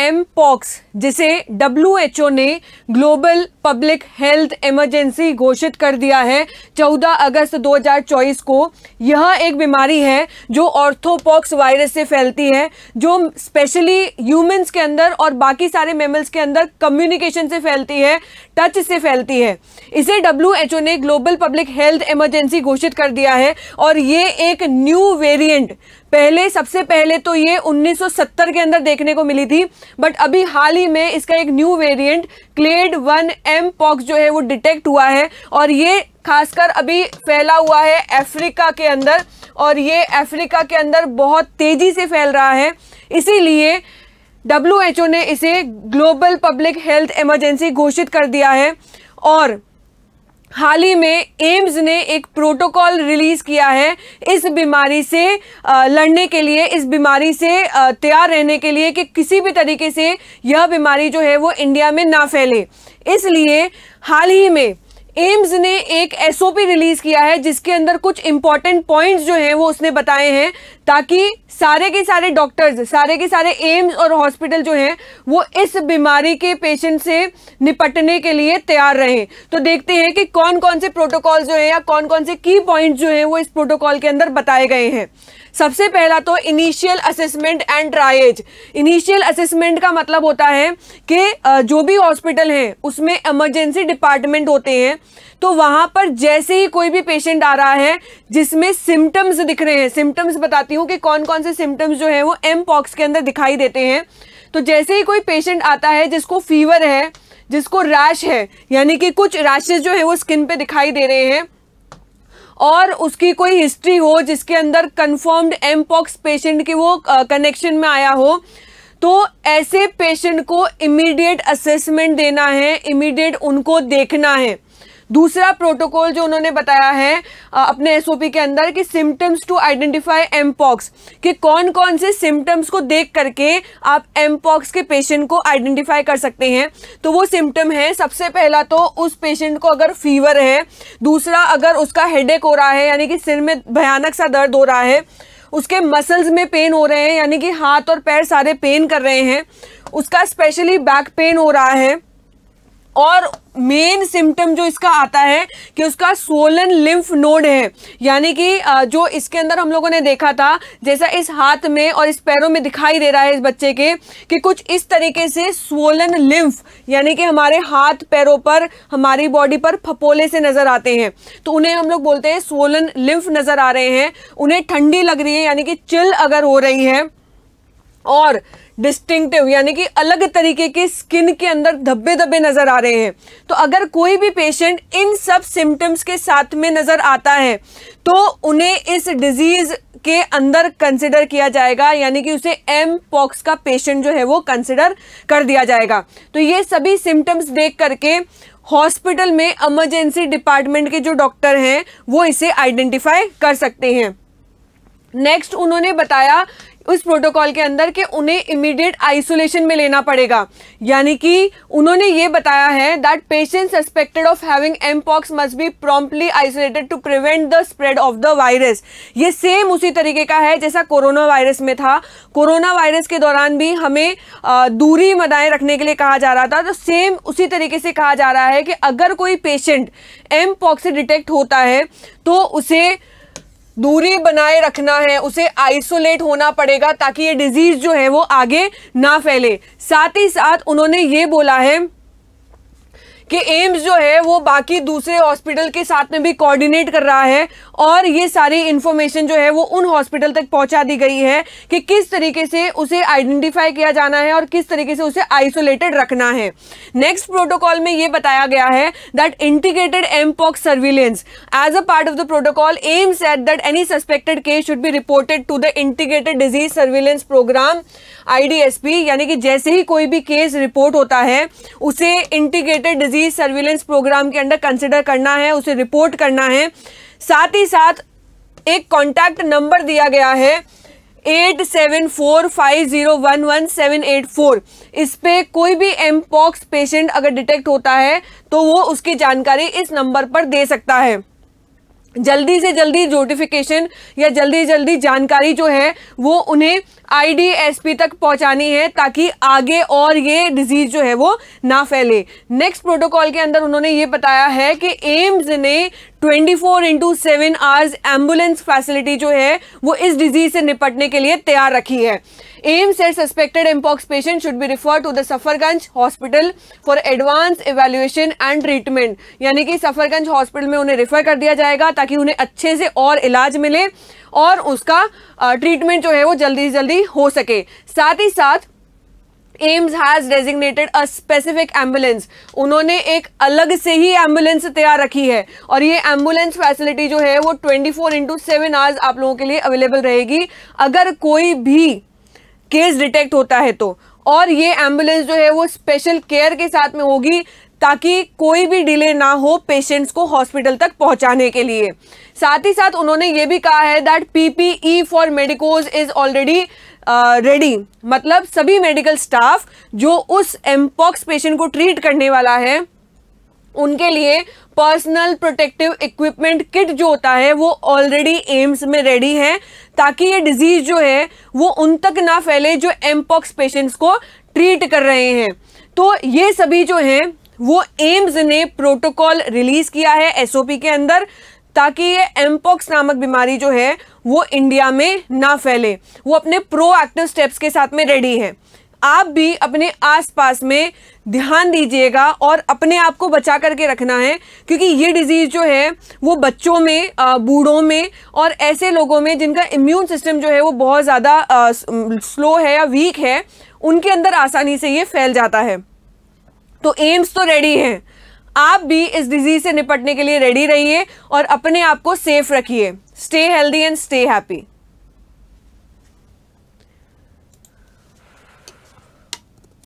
M pox जिसे W ने global public health emergency घोषित कर दिया है 14 अगस्त 2024 को यह एक बीमारी है जो ऑर्थोपॉक्स वायरस से फैलती है जो स्पेशली ह्यूमंस के अंदर और बाकी सारे मेमल्स के अंदर कम्युनिकेशन से फैलती है टच से फैलती है इसे डब्ल्यू ने ग्लोबल पब्लिक हेल्थ इमरजेंसी घोषित कर दिया है और ये एक न्यू वेरियंट पहले सबसे पहले तो ये 1970 के अंदर देखने को मिली थी बट अभी हाल ही में इसका एक new variant clade one M pox जो है वो डिटेक्ट हुआ है और ये खासकर अभी फैला हुआ है अफ्रीका के अंदर और ये अफ्रीका के अंदर बहुत तेज़ी से फैल रहा है इसीलिए डब्ल्यू ने इसे ग्लोबल पब्लिक हेल्थ इमरजेंसी घोषित कर दिया है और हाल ही में एम्स ने एक प्रोटोकॉल रिलीज़ किया है इस बीमारी से लड़ने के लिए इस बीमारी से तैयार रहने के लिए कि किसी भी तरीके से यह बीमारी जो है वो इंडिया में ना फैले इसलिए हाल ही में एम्स ने एक एसओपी रिलीज़ किया है जिसके अंदर कुछ इंपॉर्टेंट पॉइंट्स जो हैं वो उसने बताए हैं ताकि सारे के सारे डॉक्टर्स सारे के सारे एम्स और हॉस्पिटल जो हैं वो इस बीमारी के पेशेंट से निपटने के लिए तैयार रहें तो देखते हैं कि कौन कौन से प्रोटोकॉल जो हैं या कौन कौन से की पॉइंट जो हैं वो इस प्रोटोकॉल के अंदर बताए गए हैं सबसे पहला तो initial assessment and triage initial assessment का मतलब होता है कि जो भी हॉस्पिटल हैं उसमें इमरजेंसी डिपार्टमेंट होते हैं तो वहाँ पर जैसे ही कोई भी पेशेंट आ रहा है जिसमें सिम्टम्स दिख रहे हैं सिम्टम्स बताती हूँ कि कौन कौन से सिम्टम्स जो है वो एम पॉक्स के अंदर दिखाई देते हैं तो जैसे ही कोई पेशेंट आता है जिसको फीवर है जिसको रैश है यानी कि कुछ रैशेज जो है वो स्किन पे दिखाई दे रहे हैं और उसकी कोई हिस्ट्री हो जिसके अंदर कन्फर्म्ड एम पॉक्स पेशेंट के वो कनेक्शन में आया हो तो ऐसे पेशेंट को इमीडिएट असेसमेंट देना है इमीडिएट उनको देखना है दूसरा प्रोटोकॉल जो उन्होंने बताया है अपने एसओपी के अंदर कि सिम्टम्स टू आइडेंटिफाई एमपॉक्स कि कौन कौन से सिम्टम्स को देख करके आप एमपॉक्स के पेशेंट को आइडेंटिफाई कर सकते हैं तो वो सिम्टम है सबसे पहला तो उस पेशेंट को अगर फीवर है दूसरा अगर उसका हेड हो रहा है यानी कि सिर में भयानक सा दर्द हो रहा है उसके मसल्स में पेन हो रहे हैं यानी कि हाथ और पैर सारे पेन कर रहे हैं उसका स्पेशली बैक पेन हो रहा है और मेन सिम्टम जो इसका आता है कि उसका सोलन लिम्फ नोड है यानी कि जो इसके अंदर हम लोगों ने देखा था जैसा इस हाथ में और इस पैरों में दिखाई दे रहा है इस बच्चे के कि कुछ इस तरीके से सोलन लिम्फ यानी कि हमारे हाथ पैरों पर हमारी बॉडी पर फपोले से नज़र आते हैं तो उन्हें हम लोग बोलते हैं सोलन लिम्फ नज़र आ रहे हैं उन्हें ठंडी लग रही है यानी कि चिल अगर हो रही है और डिस्टिंक्टिव यानी कि अलग तरीके के स्किन के अंदर धब्बे धब्बे नज़र आ रहे हैं तो अगर कोई भी पेशेंट इन सब सिम्टम्स के साथ में नज़र आता है तो उन्हें इस डिज़ीज़ के अंदर कंसिडर किया जाएगा यानी कि उसे एम पॉक्स का पेशेंट जो है वो कंसिडर कर दिया जाएगा तो ये सभी सिम्टम्स देख करके हॉस्पिटल में इमरजेंसी डिपार्टमेंट के जो डॉक्टर हैं वो इसे आइडेंटिफाई कर सकते हैं नेक्स्ट उन्होंने बताया उस प्रोटोकॉल के अंदर कि उन्हें इमीडिएट आइसोलेशन में लेना पड़ेगा यानी कि उन्होंने ये बताया है that patient suspected of having M pox must be promptly isolated to prevent the spread of the virus ये सेम उसी तरीके का है जैसा कोरोना वायरस में था कोरोना वायरस के दौरान भी हमें दूरी मदाएँ रखने के लिए कहा जा रहा था तो सेम उसी तरीके से कहा जा रहा है कि अगर कोई पेशेंट एम पॉक्स से डिटेक्ट होता है तो उसे दूरी बनाए रखना है उसे आइसोलेट होना पड़ेगा ताकि ये डिजीज जो है वो आगे ना फैले साथ ही साथ उन्होंने ये बोला है कि एम्स जो है वो बाकी दूसरे हॉस्पिटल के साथ में भी कोऑर्डिनेट कर रहा है और ये सारी इन्फॉर्मेशन जो है वो उन हॉस्पिटल तक पहुंचा दी गई है कि किस तरीके से उसे आइडेंटिफाई किया जाना है और किस तरीके से उसे आइसोलेटेड रखना है नेक्स्ट प्रोटोकॉल में ये बताया गया है that integrated mpox surveillance as a part of the protocol aims at that any suspected case should be reported to the integrated disease surveillance program I यानी कि जैसे ही कोई भी केस रिपोर्ट होता है उसे इंटीग्रेटेड डिजीज भी सर्विलेंस प्रोग्राम के अंडर कंसिडर करना है उसे रिपोर्ट करना है साथ ही साथ एक कॉन्टैक्ट नंबर दिया गया है eight seven four five zero one one seven eight four इस पर कोई भी एमपॉक्स पेशेंट अगर डिटेक्ट होता है तो वो उसकी जानकारी इस नंबर पर दे सकता है जल्दी से जल्दी नोटिफिकेशन या जल्दी जल्दी जानकारी जो है वो उन्हें आईडीएसपी तक पहुंचानी है ताकि आगे और ये डिजीज़ जो है वो ना फैले नेक्स्ट प्रोटोकॉल के अंदर उन्होंने ये बताया है कि एम्स ने 24 four into seven hours ambulance facility जो है वो इस डिजीज़ से निपटने के लिए तैयार रखी है एम्स एड suspected mpox patient should be refer to the Safdarjung hospital for advance evaluation and treatment यानी कि सफरगंज हॉस्पिटल में उन्हें रेफर कर दिया जाएगा ताकि उन्हें अच्छे से और इलाज मिले और उसका ट्रीटमेंट जो है वो जल्दी से जल्दी हो सके साथ ही साथ AIIMS has designated a specific ambulance उन्होंने एक अलग से ही एम्बुलेंस तैयार रखी है और ये एम्बुलेंस फैसिलिटी जो है वो 24 फोर इंटू सेवन आवर्स आप लोगों के लिए अवेलेबल रहेगी अगर कोई भी केस डिटेक्ट होता है तो और ये एम्बुलेंस जो है वो स्पेशल केयर के साथ में होगी ताकि कोई भी डिले ना हो पेशेंट्स को हॉस्पिटल तक पहुंचाने के लिए साथ ही साथ उन्होंने ये भी कहा है that PPE for medicos is already ready मतलब सभी मेडिकल स्टाफ जो उस एम्पॉक्स पेशेंट को ट्रीट करने वाला है उनके लिए पर्सनल प्रोटेक्टिव इक्विपमेंट किट जो होता है वो ऑलरेडी एम्स में रेडी है ताकि ये डिजीज़ जो है वो उन तक ना फैले जो एमपॉक्स पेशेंट्स को ट्रीट कर रहे हैं तो ये सभी जो हैं वो एम्स ने प्रोटोकॉल रिलीज़ किया है एसओपी के अंदर ताकि ये एमपॉक्स नामक बीमारी जो है वो इंडिया में ना फैले वो अपने प्रोएक्टिव स्टेप्स के साथ में रेडी है आप भी अपने आसपास में ध्यान दीजिएगा और अपने आप को बचा करके रखना है क्योंकि ये डिज़ीज़ जो है वो बच्चों में बूढ़ों में और ऐसे लोगों में जिनका इम्यून सिस्टम जो है वो बहुत ज़्यादा स्लो है या वीक है उनके अंदर आसानी से ये फैल जाता है तो एम्स तो रेडी हैं आप भी इस डिजीज से निपटने के लिए रेडी रहिए और अपने आप को सेफ रखिए stay healthy and stay happy